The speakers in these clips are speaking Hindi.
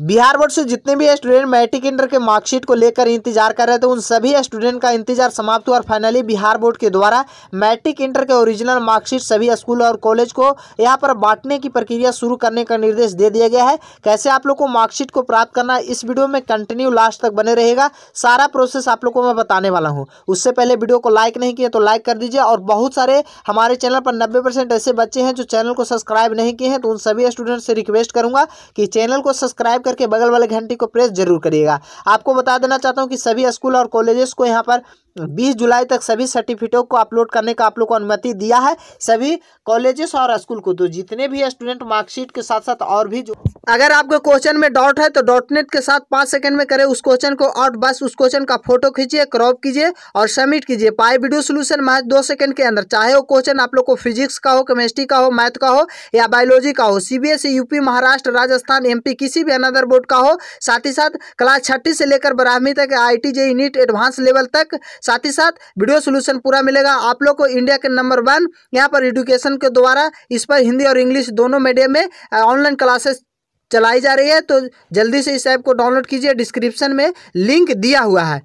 बिहार बोर्ड से जितने भी स्टूडेंट मैट्रिक इंटर के मार्कशीट को लेकर इंतजार कर रहे थे उन सभी स्टूडेंट का इंतजार समाप्त हुआ और फाइनली बिहार बोर्ड के द्वारा मैट्रिक इंटर के ओरिजिनल मार्कशीट सभी स्कूल और कॉलेज को यहां पर बांटने की प्रक्रिया शुरू करने का निर्देश दे दिया गया है कैसे आप लोग को मार्कशीट को प्राप्त करना इस वीडियो में कंटिन्यू लास्ट तक बने रहेगा सारा प्रोसेस आप लोग को मैं बताने वाला हूँ उससे पहले वीडियो को लाइक नहीं किया तो लाइक कर दीजिए और बहुत सारे हमारे चैनल पर नब्बे ऐसे बच्चे हैं जो चैनल को सब्सक्राइब नहीं किए हैं तो उन सभी स्टूडेंट से रिक्वेस्ट करूँगा कि चैनल को सब्सक्राइब सब्सक्राइब करके बगल वाले घंटी को प्रेस जरूर करिएगा आपको बता देना चाहता हूँ कि सभी स्कूल और कॉलेजेस को यहाँ पर बीस जुलाई तक सभी सर्टिफिकेटों को अपलोड करने का आप लोग को अनुमति दिया है सभी कॉलेजेस और स्कूल को तो जितने भी स्टूडेंट मार्कशीट के साथ साथ और भी जो अगर आपके क्वेश्चन में डॉट है तो डॉट नेट के साथ पाँच सेकंड में करें उस क्वेश्चन को और बस उस क्वेश्चन का फोटो खींचिए क्रॉप कीजिए और सबमिट कीजिए पाए वीडियो सोल्यूशन मैथ दो सेकंड के अंदर चाहे वो क्वेश्चन आप लोग को फिजिक्स का हो केमिस्ट्री का हो मैथ का हो या बायोलॉजी का हो CBSE UP Maharashtra Rajasthan M किसी भी अनदर बोर्ड का हो साथ ही साथ क्लास छठी से लेकर बारहवीं तक I T JEE NEET advanced level तक साथ ही साथ वीडियो सोल्यूशन पूरा मिलेगा आप लोग को इंडिया के नंबर वन यहाँ पर एडुकेशन के द्वारा इस पर हिंदी और इंग्लिश दोनों मीडियम में ऑनलाइन क्लासेस चलाई जा रही है तो जल्दी से इस ऐप को डाउनलोड कीजिए डिस्क्रिप्शन में लिंक दिया हुआ है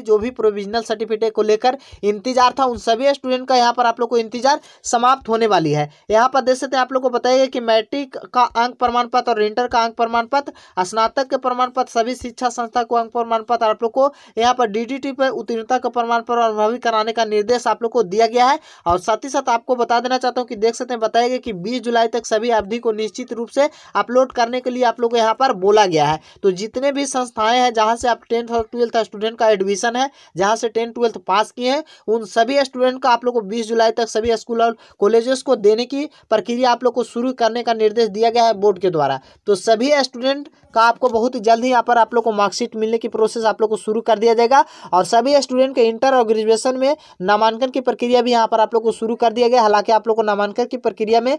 जो भी प्रोविजनल सर्टिफिकेट को लेकर इंतजार था उन सभी स्टूडेंट का यहाँ पर आप लोग को इंतजार समाप्त होने वाली है यहाँ पर देख सकते हैं आप लोग को बताइए कि मैट्रिक का अंक प्रमाण पत्र और इंटर का अंक प्रमाण पत्र स्नातक के प्रमाण पत्र सभी शिक्षा संस्था को अंक प्रमाण पत्र आप लोग को यहाँ पर डी डी उत्तीर्णता का प्रमाण पत्र अनुभवी कराने का निर्देश आप लोग को दिया गया है और साथ ही साथ आपको बता देना चाहता हूँ कि देख सकते हैं बताया गया कि बीस जुलाई तक सभी अवधि को निश्चित रूप से अपलोड करने के लिए आप लोग को यहाँ पर बोला गया है तो जितने भी संस्थाएं हैं जहाँ से आप टेंथ और ट्वेल्थ स्टूडेंट का एडमिशन एडमिशन है जहाँ से टेंथ ट्वेल्थ पास किए हैं उन सभी स्टूडेंट को आप लोग को बीस जुलाई तक सभी स्कूल और कॉलेजेस को देने की प्रक्रिया आप लोग को शुरू करने का निर्देश दिया गया है बोर्ड के द्वारा तो सभी स्टूडेंट का आपको बहुत जल्द ही यहाँ पर आप लोग को मार्कशीट मिलने की प्रोसेस आप लोग को शुरू कर दिया जाएगा और सभी स्टूडेंट के इंटर और ग्रेजुएशन में नामांकन की प्रक्रिया भी यहाँ पर आप लोग को शुरू कर दिया गया हालांकि आप लोग को नामांकन की प्रक्रिया में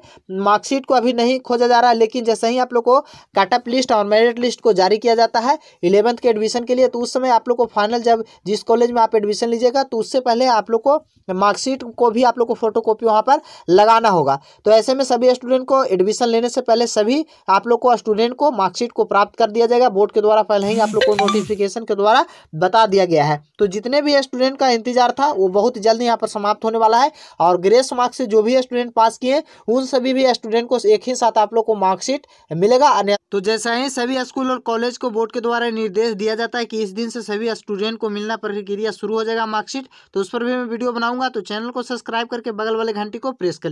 मार्कशीट को अभी नहीं खोजा जा रहा है लेकिन जैसे ही आप लोग को कटअप लिस्ट और मेरिट लिस्ट को जारी किया जाता है इलेवंथ के एडमिशन के लिए तो उस समय आप लोग को फाइनल जब जिस कॉलेज में आप एडमिशन लीजिएगा तो उससे पहले आप लोग को मार्कशीट को भी आप लोग को फोटो कॉपी वहाँ पर लगाना होगा तो ऐसे में सभी स्टूडेंट को एडमिशन लेने से पहले सभी आप लोग को स्टूडेंट को मार्कशीट को प्राप्त कर दिया जाएगा बोर्ड के द्वारा पहले ही आप लोग को नोटिफिकेशन के द्वारा बता दिया गया है तो जितने भी स्टूडेंट का इंतजार था वो बहुत जल्द यहाँ पर समाप्त होने वाला है और ग्रेस मार्क्स से जो भी स्टूडेंट पास किए उन सभी भी स्टूडेंट को एक ही साथ आप लोग को मार्कशीट मिलेगा तो जैसा ही सभी स्कूल और कॉलेज को बोर्ड के द्वारा निर्देश दिया जाता है कि इस दिन से सभी स्टूडेंट को मिल मिलना प्रक्रिया शुरू हो जाएगा मार्कशीट तो उस पर भी मैं वीडियो बनाऊंगा तो चैनल को सब्सक्राइब करके बगल वाले घंटी को प्रेस कर